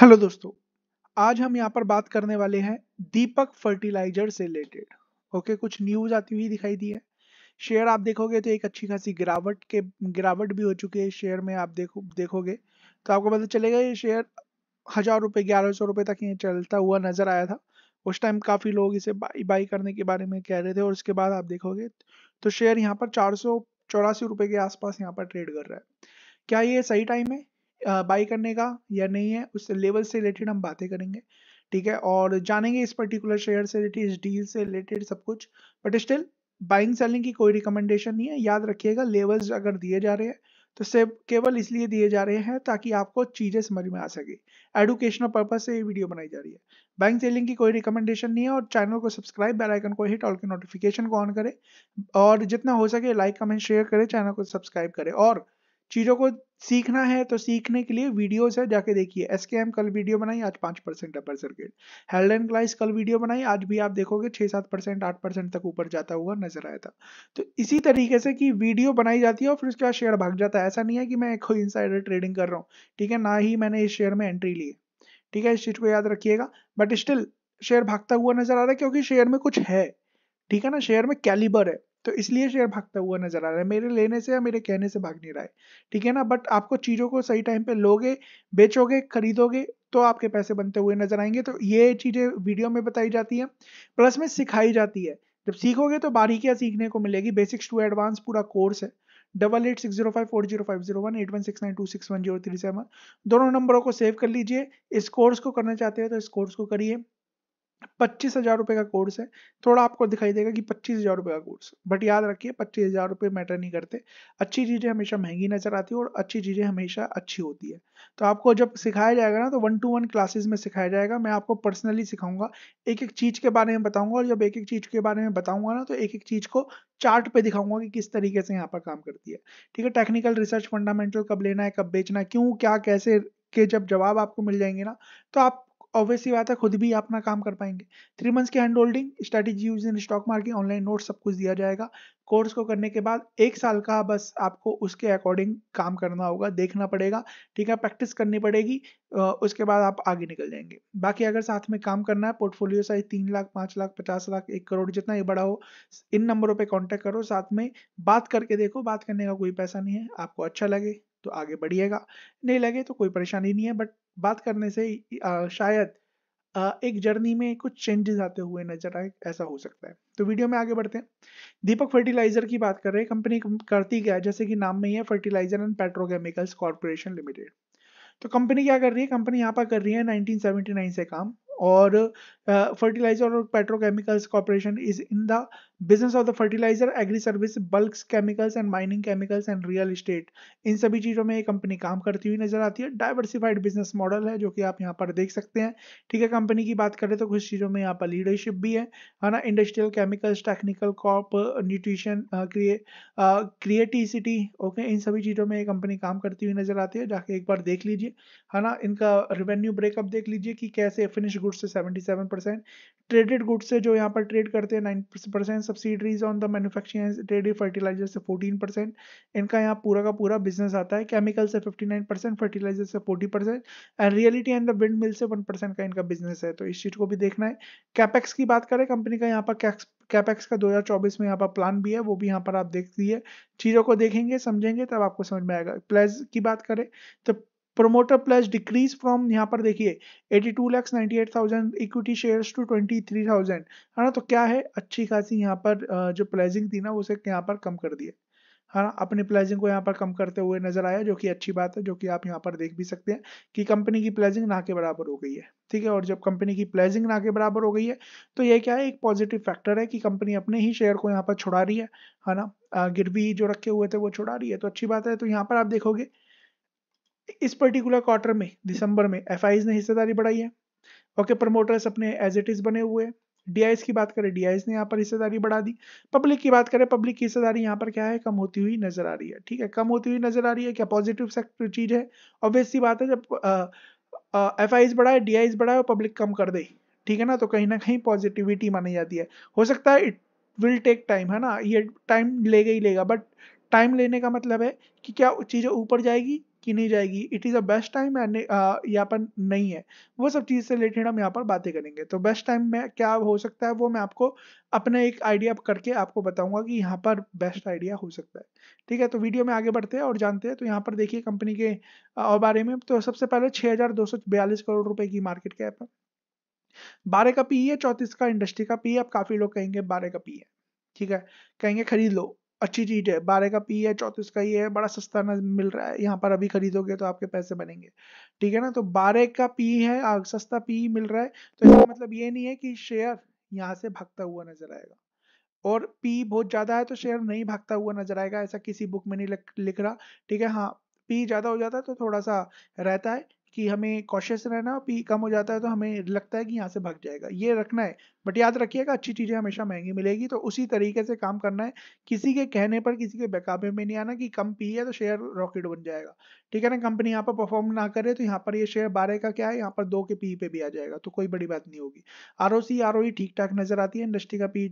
hello दोस्तों आज हम यहाँ पर बात करने वाले हैं दीपक फर्टिलाइजर से रिलेटेड ओके okay, कुछ न्यूज आती हुई दिखाई दी है शेयर आप देखोगे तो एक अच्छी खासी गिरावट के गिरावट भी हो चुकी है शेयर में आप देखो देखोगे तो आपको पता चलेगा ये शेयर हजार रुपये ग्यारह सौ रुपये तक ये चलता हुआ नजर आया था उस टाइम काफी लोग इसे बाई बाई करने के बारे में कह रहे थे और उसके बाद आप देखोगे तो शेयर यहाँ पर चार सौ चौरासी रुपये के आसपास यहाँ पर ट्रेड कर रहा है क्या ये सही टाइम है बाई करने का या नहीं है उस लेवल से रिलेटेड हम बातें करेंगे ठीक है और जानेंगे इस पर्टिकुलर शेयर से रिलेटेड इस डील से रिलेटेड सब कुछ बट स्टिल बाइंग सेलिंग की कोई रिकमेंडेशन नहीं है याद रखिएगा लेवल्स अगर दिए जा रहे हैं तो सिर्फ केवल इसलिए दिए जा रहे हैं ताकि आपको चीज़ें समझ में आ सके एडुकेशनल पर्पज से ये वीडियो बनाई जा रही है बैंक सेलिंग की कोई रिकमेंडेशन नहीं है और चैनल को सब्सक्राइब बेल आइकन को हिट ऑल के नोटिफिकेशन को ऑन करें और जितना हो सके लाइक कमेंट शेयर करें चैनल को सब्सक्राइब करें और चीज़ों को सीखना है तो सीखने के लिए वीडियोस है जाके देखिए एस के एम कल वीडियो बनाई आज पाँच परसेंट अपर सर्किट एंड क्लाइस कल वीडियो बनाई आज भी आप देखोगे छः सात परसेंट आठ परसेंट तक ऊपर जाता हुआ नजर आया था तो इसी तरीके से कि वीडियो बनाई जाती है और फिर उसके बाद शेयर भाग जाता है ऐसा नहीं है कि मैं इन इंसाइडर ट्रेडिंग कर रहा हूँ ठीक है ना ही मैंने इस शेयर में एंट्री ली ठीक है इस चीज़ को याद रखिएगा बट स्टिल शेयर भागता हुआ नजर आ रहा है क्योंकि शेयर में कुछ है ठीक है ना शेयर में कैलिबर है तो इसलिए शेयर भागता हुआ नजर आ रहा है मेरे लेने से या मेरे कहने से भाग नहीं रहा है ठीक है ना बट आपको चीज़ों को सही टाइम पे लोगे बेचोगे खरीदोगे तो आपके पैसे बनते हुए नजर आएंगे तो ये चीज़ें वीडियो में बताई जाती है प्लस में सिखाई जाती है जब सीखोगे तो बारीकियाँ सीखने को मिलेगी बेसिक्स टू एडवांस पूरा कोर्स है double eight six zero five four zero five zero one eight one six nine two six one zero three seven दोनों नंबरों को सेव कर लीजिए इस कोर्स को करना चाहते हैं तो इस कोर्स को करिए पच्चीस हजार रुपए का कोर्स है थोड़ा आपको दिखाई देगा कि पच्चीस हजार रुपये का कोर्स बट याद रखिए पच्चीस हजार रुपये मैटर नहीं करते अच्छी चीज़ें हमेशा महंगी नजर आती है और अच्छी चीज़ें हमेशा अच्छी होती है तो आपको जब सिखाया जाएगा ना तो वन टू वन क्लासेस में सिखाया जाएगा मैं आपको पर्सनली सिखाऊंगा एक एक चीज़ के बारे में बताऊंगा और जब एक एक चीज़ के बारे में बताऊंगा ना तो एक एक चीज़ को चार्ट पे दिखाऊंगा कि किस तरीके से यहाँ पर काम करती है ठीक है टेक्निकल रिसर्च फंडामेंटल कब लेना है कब बेचना है क्यों क्या कैसे के जब जवाब आपको मिल जाएंगे ना तो आप ऑब्वियसली बात है खुद भी आप अपना काम कर पाएंगे थ्री मंथ्स की hand holding strategy use in stock market online note सब कुछ दिया जाएगा कोर्स को करने के बाद एक साल का बस आपको उसके अकॉर्डिंग काम करना होगा देखना पड़ेगा ठीक है प्रैक्टिस करनी पड़ेगी उसके बाद आप आगे निकल जाएंगे बाकी अगर साथ में काम करना है पोर्टफोलियो साइज तीन लाख पाँच लाख पचास लाख एक करोड़ जितना ही बड़ा हो इन नंबरों पर कॉन्टैक्ट करो साथ में बात करके देखो बात करने का कोई पैसा नहीं है आपको अच्छा लगे तो आगे बढ़िएगा नहीं लगे तो कोई परेशानी नहीं है बट बात करने से आ, शायद आ, एक जर्नी में कुछ चेंजेस आते हुए नजर आए ऐसा हो सकता है तो वीडियो में आगे बढ़ते हैं दीपक फर्टिलाइजर की बात कर रहे हैं कंपनी करती क्या है जैसे कि नाम में ही है fertiliser and petrochemicals corporation limited तो कंपनी क्या कर रही है कंपनी यहाँ पर कर रही है 1979 से काम और फर्टिलाइजर और petrochemicals petrochemicals is in the business of the fertiliser agri service bulk chemicals and mining chemicals and real estate इन सभी चीज़ों में ये कंपनी काम करती हुई नजर आती है डाइवर्सिफाइड बिजनेस मॉडल है जो कि आप यहाँ पर देख सकते हैं ठीक है कंपनी की बात करें तो कुछ चीज़ों में यहाँ पर लीडरशिप भी है है ना industrial chemicals technical crop nutrition क्रिएटिसिटी ओके इन सभी चीज़ों में ये कंपनी काम करती हुई नजर आती है जाके एक बार देख लीजिए है ना इनका रेवेन्यू ब्रेकअप देख लीजिए कि कैसे फिनिश गुड्स से 77 परसेंट ट्रेडेड गुड्स से जो यहाँ पर ट्रेड करते हैं 9 percent subsidiaries on the manufacturing traded fertiliser से 14 परसेंट इनका यहाँ पूरा का पूरा बिजनेस आता है केमिकल से 59 परसेंट फर्टिलाइजर से 40 percent and reality and the windmill से 1 परसेंट का इनका बिजनेस है तो इस चीज़ को भी देखना है कैपेक्स की बात करें कंपनी का यहाँ पर कैपेक्स का 2024 में यहाँ पर प्लान भी है वो भी यहाँ पर आप देख दिए चीज़ों को देखेंगे समझेंगे तब आपको समझ में आएगा प्लेज की बात करें तो प्रोमोटर प्लस डिक्रीज फ्रॉम यहाँ पर देखिए 82 लैक्स 98,000 इक्विटी शेयर्स टू 23,000 है ना तो क्या है अच्छी खासी यहाँ पर जो प्लेजिंग थी ना उसे यहाँ पर कम कर दिया है ना अपने प्लेजिंग को यहाँ पर कम करते हुए नजर आया जो कि अच्छी बात है जो कि आप यहाँ पर देख भी सकते हैं कि कंपनी की प्लेजिंग ना के बराबर हो गई है ठीक है और जब कंपनी की प्लेजिंग ना के बराबर हो गई है तो ये क्या है एक पॉजिटिव फैक्टर है कि कंपनी अपने ही शेयर को यहाँ पर छुड़ा रही है है ना गिरवी जो रखे हुए थे वो छुड़ा रही है तो अच्छी बात है तो यहाँ पर आप देखोगे इस पर्टिकुलर क्वार्टर में दिसंबर में एफ ने हिस्सेदारी बढ़ाई है ओके प्रमोटर्स अपने एज इट इज बने हुए हैं डीआईएस की बात करें डीआईएस ने यहाँ पर हिस्सेदारी बढ़ा दी पब्लिक की बात करें पब्लिक की हिस्सेदारी यहाँ पर क्या है कम होती हुई नजर आ रही है ठीक है कम होती हुई नजर आ रही है क्या पॉजिटिव सेक्टर चीज है ऑब्वियस सी बात है जब एफ आई बढ़ाए डी आई बढ़ाए और पब्लिक कम कर दे ठीक है ना तो कहीं ना कहीं पॉजिटिविटी मानी जाती है हो सकता है इट विल टेक टाइम है ना ये टाइम लेगा ही लेगा बट टाइम लेने का मतलब है कि क्या चीज़ें ऊपर जाएगी नहीं जाएगी it is a best time and यहाँ पर नहीं है वो सब चीज़ से रिलेटेड हम यहाँ पर बातें करेंगे तो बेस्ट टाइम में क्या हो सकता है वो मैं आपको अपना एक आइडिया करके आपको बताऊंगा कि यहाँ पर बेस्ट आइडिया हो सकता है ठीक है तो वीडियो में आगे बढ़ते हैं और जानते हैं तो यहाँ पर देखिए कंपनी के और बारे में तो सबसे पहले छः करोड़ रुपए की मार्केट कैप है बारह का पी e है चौंतीस का इंडस्ट्री का पी e है अब काफ़ी लोग कहेंगे बारह का पी e है ठीक है कहेंगे खरीद लो अच्छी चीज है बारह का पी है चौतीस का ये है बड़ा सस्ता ना मिल रहा है यहाँ पर अभी खरीदोगे तो आपके पैसे बनेंगे ठीक है ना तो बारह का पी है सस्ता पी मिल रहा है तो इसका मतलब ये नहीं है कि शेयर यहाँ से भागता हुआ नजर आएगा और पी बहुत ज़्यादा है तो शेयर नहीं भागता हुआ नजर आएगा ऐसा किसी बुक में नहीं लिख रहा ठीक है हाँ पी ज़्यादा हो जाता है तो थोड़ा सा रहता है कि हमें कॉशियस रहना पी कम हो जाता है तो हमें लगता है कि यहाँ से भाग जाएगा ये रखना है बट याद रखिएगा अच्छी चीज़ें हमेशा महंगी मिलेगी तो उसी तरीके से काम करना है किसी के कहने पर किसी के बेकाबे में नहीं आना कि कम पी है तो शेयर रॉकेट बन जाएगा ठीक है ना कंपनी यहाँ पर परफॉर्म ना करे तो यहाँ पर ये शेयर बारह का क्या है यहाँ पर दो के पी e पे भी आ जाएगा तो कोई बड़ी बात नहीं होगी R O C R O ठीक ठाक नजर आती है इंडस्ट्री का पी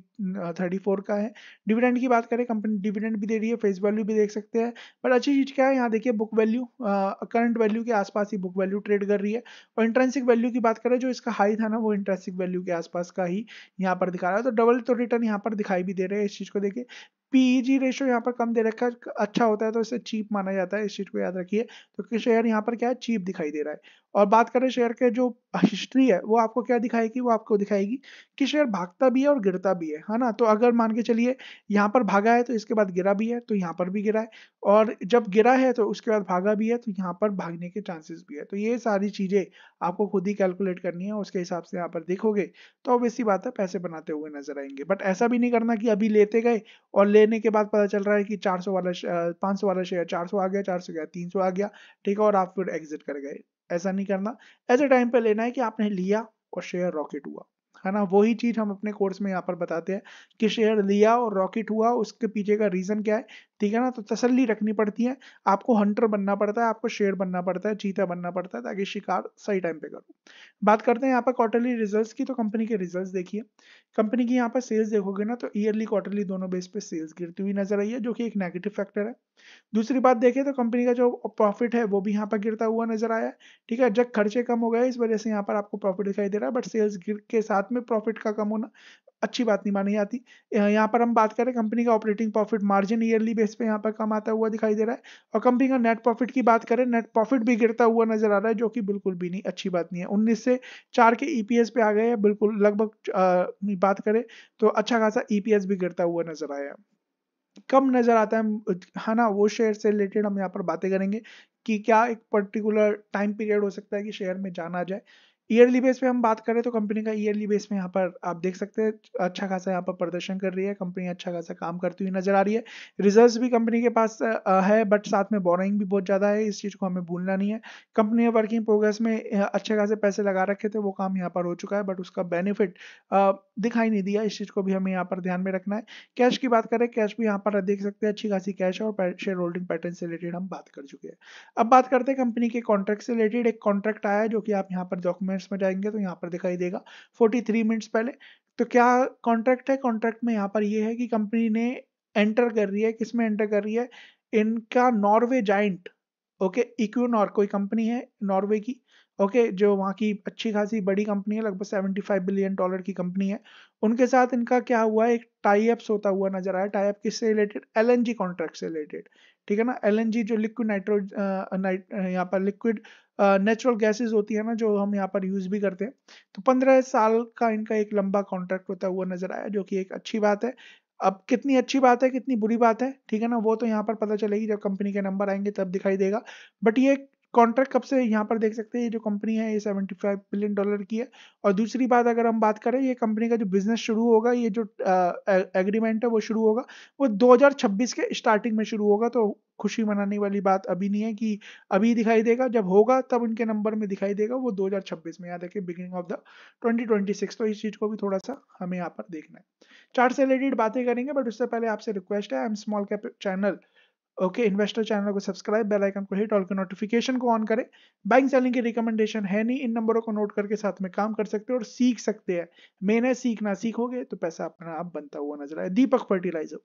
थर्टी फोर का है डिविडेंड की बात करें कंपनी डिविडेंड भी दे रही है फेस वैल्यू भी देख सकते हैं बट अच्छी चीज़ क्या है यहाँ देखिए बुक वैल्यू करंट वैल्यू के आसपास ही बुक वैल्यू ट्रेड कर रही है और इंट्रेंसिक वैल्यू की बात करें जो इसका हाई था ना वो इंट्रेंसिक वैल्यू के आसपास का ही यहाँ पर दिखा रहा है तो डबल तो रिटर्न यहाँ पर दिखाई भी दे रहे हैं इस चीज़ को देखिए पीजी रेशो e यहाँ पर कम दे रखा है अच्छा होता है तो इसे चीप माना जाता है इस चीज को याद रखिए तो शेयर यहाँ पर क्या है चीप दिखाई दे रहा है और बात करें शेयर के जो हिस्ट्री है वो आपको क्या दिखाएगी वो आपको दिखाएगी कि शेयर भागता भी है और गिरता भी है है ना तो अगर मान के चलिए यहाँ पर भागा है तो इसके बाद गिरा भी है तो यहाँ पर भी गिरा है और जब गिरा है तो उसके बाद भागा भी है तो यहाँ पर भागने के चांसेस भी है तो ये सारी चीज़ें आपको खुद ही कैलकुलेट करनी है उसके हिसाब से यहाँ पर देखोगे तो अब इसी बात है पैसे बनाते हुए नजर आएंगे बट ऐसा भी नहीं करना कि अभी लेते गए और लेने के बाद पता चल रहा है कि चार वाला पाँच वाला शेयर चार आ गया चार गया तीन आ गया ठीक है और आप फिर एग्जिट कर गए ऐसा नहीं करना ऐसे टाइम पे लेना है कि आपने लिया और शेयर रॉकेट हुआ है ना वही चीज हम अपने कोर्स में यहाँ पर बताते हैं कि शेयर लिया और रॉकेट हुआ उसके पीछे का रीजन क्या है ठीक है ना तो तसल्ली रखनी पड़ती है आपको हंटर बनना पड़ता है आपको शेर बनना पड़ता है चीता बनना पड़ता है ताकि शिकार सही टाइम पे करो बात करते हैं यहाँ पर क्वार्टरली रिजल्ट्स की तो कंपनी के रिजल्ट्स देखिए कंपनी की यहाँ पर सेल्स देखोगे ना तो ईयरली क्वार्टरली दोनों बेस पे सेल्स गिरती हुई नजर आई है जो कि एक नेगेटिव फैक्टर है दूसरी बात देखें तो कंपनी का जो प्रॉफिट है वो भी यहाँ पर गिरता हुआ नजर आया ठीक है जब खर्चे कम हो गए इस वजह से यहाँ पर आपको प्रॉफिट दिखाई दे रहा है बट सेल्स गिर के साथ में प्रॉफिट का कम होना अच्छी बात नहीं मानी जाती यहाँ पर हम बात करें कंपनी का operating profit margin yearly base पे यहाँ पर कम आता हुआ दिखाई दे रहा है और कंपनी का नेट प्रॉफिट की बात करें नेट प्रॉफिट भी गिरता हुआ नजर आ रहा है जो कि बिल्कुल भी नहीं अच्छी बात नहीं है उन्नीस से चार के ई e पे आ गए हैं बिल्कुल लगभग बात करें तो अच्छा खासा ई e भी गिरता हुआ नजर आया कम नजर आता है है ना वो शेयर से रिलेटेड हम यहाँ पर बातें करेंगे कि क्या एक पर्टिकुलर टाइम पीरियड हो सकता है कि शेयर में जाना जाए ईयरली बेस पे हम बात करें तो कंपनी का ईयरली बेस में यहाँ पर आप देख सकते हैं अच्छा खासा यहाँ पर प्रदर्शन कर रही है कंपनी अच्छा खासा काम करती हुई नजर आ रही है रिजर्व भी कंपनी के पास है बट साथ में बोरिंग भी बहुत ज़्यादा है इस चीज़ को हमें भूलना नहीं है कंपनी वर्किंग प्रोग्रेस में अच्छे खासे पैसे लगा रखे थे वो काम यहाँ पर हो चुका है बट उसका बेनिफिट दिखाई नहीं दिया इस चीज़ को भी हमें यहाँ पर ध्यान में रखना है कैश की बात करें कैश भी यहाँ पर देख सकते हैं अच्छी खासी कैश है और शेयर होल्डिंग पैटर्न से रिलेटेड हम बात कर चुके हैं अब बात करते हैं कंपनी के कॉन्ट्रैक्ट से रिलेटेड एक कॉन्ट्रैक्ट आया जो कि आप यहाँ पर डॉक्यूमेंट मिनट्स में जाएंगे तो यहाँ पर दिखाई देगा 43 मिनट्स पहले तो क्या कॉन्ट्रैक्ट है कॉन्ट्रैक्ट में यहाँ पर ये यह है कि कंपनी ने एंटर कर रही है किस में एंटर कर रही है इनका नॉर्वे जाइंट ओके इक्यूनॉर कोई कंपनी है नॉर्वे की ओके okay, जो वहाँ की अच्छी खासी बड़ी कंपनी है लगभग सेवेंटी फाइव बिलियन डॉलर की कंपनी है उनके साथ इनका क्या हुआ एक टाइप्स होता हुआ नजर आया टाइप किससे रिलेटेड जी कॉन्ट्रैक्ट से रिलेटेड ठीक है ना जी जो लिक्विड नाइट्रो यहाँ पर लिक्विड नेचुरल गैसेज होती है ना जो हम यहाँ पर यूज भी करते हैं तो पंद्रह साल का इनका एक लंबा कॉन्ट्रैक्ट होता हुआ नजर आया जो कि एक अच्छी बात है अब कितनी अच्छी बात है कितनी बुरी बात है ठीक है ना वो तो यहाँ पर पता चलेगी जब कंपनी के नंबर आएंगे तब दिखाई देगा बट ये कॉन्ट्रैक्ट कब से यहाँ पर देख सकते हैं ये जो कंपनी है ये 75 बिलियन डॉलर की है और दूसरी बात अगर हम बात करें ये कंपनी का जो बिजनेस शुरू होगा ये जो एग्रीमेंट है वो शुरू होगा वो 2026 के स्टार्टिंग में शुरू होगा तो खुशी मनाने वाली बात अभी नहीं है कि अभी दिखाई देगा जब होगा तब इनके नंबर में दिखाई देगा वो 2026 में याद रखिए बिगिनिंग ऑफ द 2026 तो इस चीज़ को भी थोड़ा सा हमें यहाँ पर देखना है चार्ट से रिलेटेड बातें करेंगे बट उससे पहले आपसे रिक्वेस्ट है I am small cap channel okay investor channel को सब्सक्राइब बेल आइकन को हिट ऑल के नोटिफिकेशन को ऑन करें बैंक सेलिंग की रिकमेंडेशन है नहीं इन नंबरों को नोट करके साथ में काम कर सकते हो और सीख सकते हैं मेन है सीखना सीखोगे तो पैसा अपना आप बनता हुआ नजर आए दीपक फर्टिलाइजर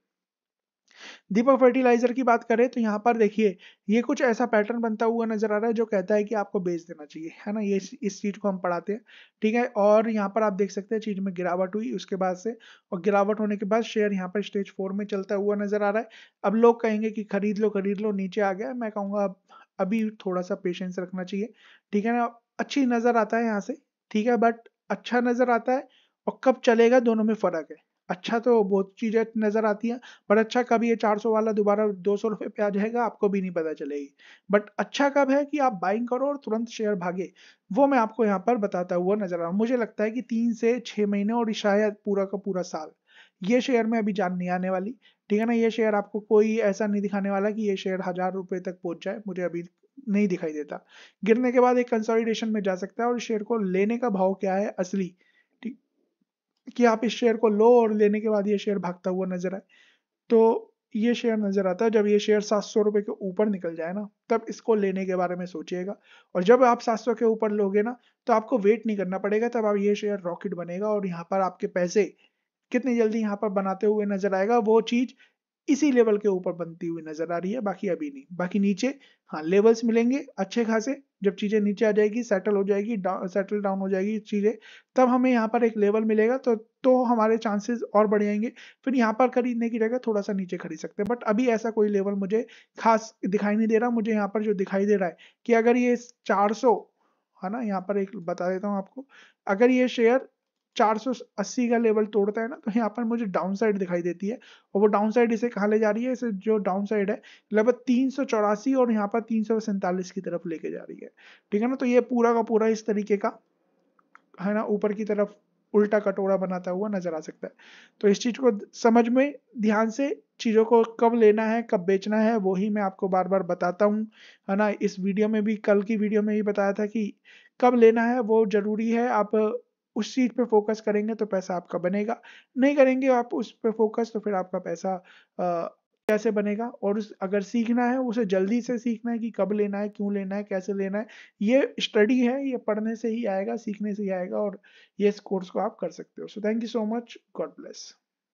दीपक फर्टिलाइजर की बात करें तो यहाँ पर देखिए ये कुछ ऐसा पैटर्न बनता हुआ नजर आ रहा है जो कहता है कि आपको बेच देना चाहिए है ना ये इस चीज को हम पढ़ाते हैं ठीक है और यहाँ पर आप देख सकते हैं चीज में गिरावट हुई उसके बाद से और गिरावट होने के बाद शेयर यहाँ पर स्टेज फोर में चलता हुआ नजर आ रहा है अब लोग कहेंगे कि खरीद लो खरीद लो नीचे आ गया मैं कहूँगा अभी थोड़ा सा पेशेंस रखना चाहिए ठीक है ना अच्छी नजर आता है यहाँ से ठीक है बट अच्छा नजर आता है और कब चलेगा दोनों में फर्क है अच्छा तो बहुत चीज़ें नज़र आती हैं बट अच्छा कब ये 400 वाला दोबारा दो सौ रुपये पे आ जाएगा आपको भी नहीं पता चलेगी बट अच्छा कब है कि आप बाइंग करो और तुरंत शेयर भागे वो मैं आपको यहाँ पर बताता हुआ नजर आ रहा हूँ मुझे लगता है कि तीन से छह महीने और शायद पूरा का पूरा साल ये शेयर में अभी जान नहीं आने वाली ठीक है ना ये शेयर आपको कोई ऐसा नहीं दिखाने वाला कि ये शेयर हज़ार रुपये तक पहुंच जाए मुझे अभी नहीं दिखाई देता गिरने के बाद एक कंसोलिडेशन में जा सकता है और शेयर को लेने का भाव क्या है असली कि आप इस शेयर को लो और लेने के बाद ये शेयर भागता हुआ नजर आए तो ये शेयर नजर आता है जब ये शेयर सात सौ रुपए के ऊपर निकल जाए ना तब इसको लेने के बारे में सोचिएगा और जब आप सात सौ के ऊपर लोगे ना तो आपको वेट नहीं करना पड़ेगा तब आप ये शेयर रॉकेट बनेगा और यहाँ पर आपके पैसे कितनी जल्दी यहाँ पर बनाते हुए नजर आएगा वो चीज इसी लेवल के ऊपर बनती हुई नजर आ रही है बाकी अभी नहीं बाकी नीचे हाँ लेवल्स मिलेंगे अच्छे खासे जब चीजें नीचे आ जाएगी सेटल हो जाएगी डा, सेटल डाउन हो जाएगी चीजें तब हमें यहाँ पर एक लेवल मिलेगा तो तो हमारे चांसेस और बढ़ जाएंगे फिर यहाँ पर खरीदने की जगह थोड़ा सा नीचे खरीद सकते हैं बट अभी ऐसा कोई लेवल मुझे खास दिखाई नहीं दे रहा मुझे यहाँ पर जो दिखाई दे रहा है कि अगर ये 400 है ना यहाँ पर एक बता देता हूँ आपको अगर ये शेयर 480 का लेवल तोड़ता है ना तो यहाँ पर मुझे डाउन साइड दिखाई देती है और वो डाउन साइड इसे कहाँ ले जा रही है इसे जो डाउन साइड है लगभग तीन और यहाँ पर तीन की तरफ लेके जा रही है ठीक है ना तो ये पूरा का पूरा इस तरीके का है ना ऊपर की तरफ उल्टा कटोरा बनाता हुआ नजर आ सकता है तो इस चीज को समझ में ध्यान से चीज़ों को कब लेना है कब बेचना है वो ही मैं आपको बार बार बताता हूँ है ना इस वीडियो में भी कल की वीडियो में भी बताया था कि कब लेना है वो ज़रूरी है आप उस चीज़ पे फोकस करेंगे तो पैसा आपका बनेगा नहीं करेंगे आप उस पर फोकस तो फिर आपका पैसा आ, कैसे बनेगा और उस अगर सीखना है उसे जल्दी से सीखना है कि कब लेना है क्यों लेना है कैसे लेना है ये स्टडी है ये पढ़ने से ही आएगा सीखने से ही आएगा और ये इस कोर्स को आप कर सकते हो so thank you so much God bless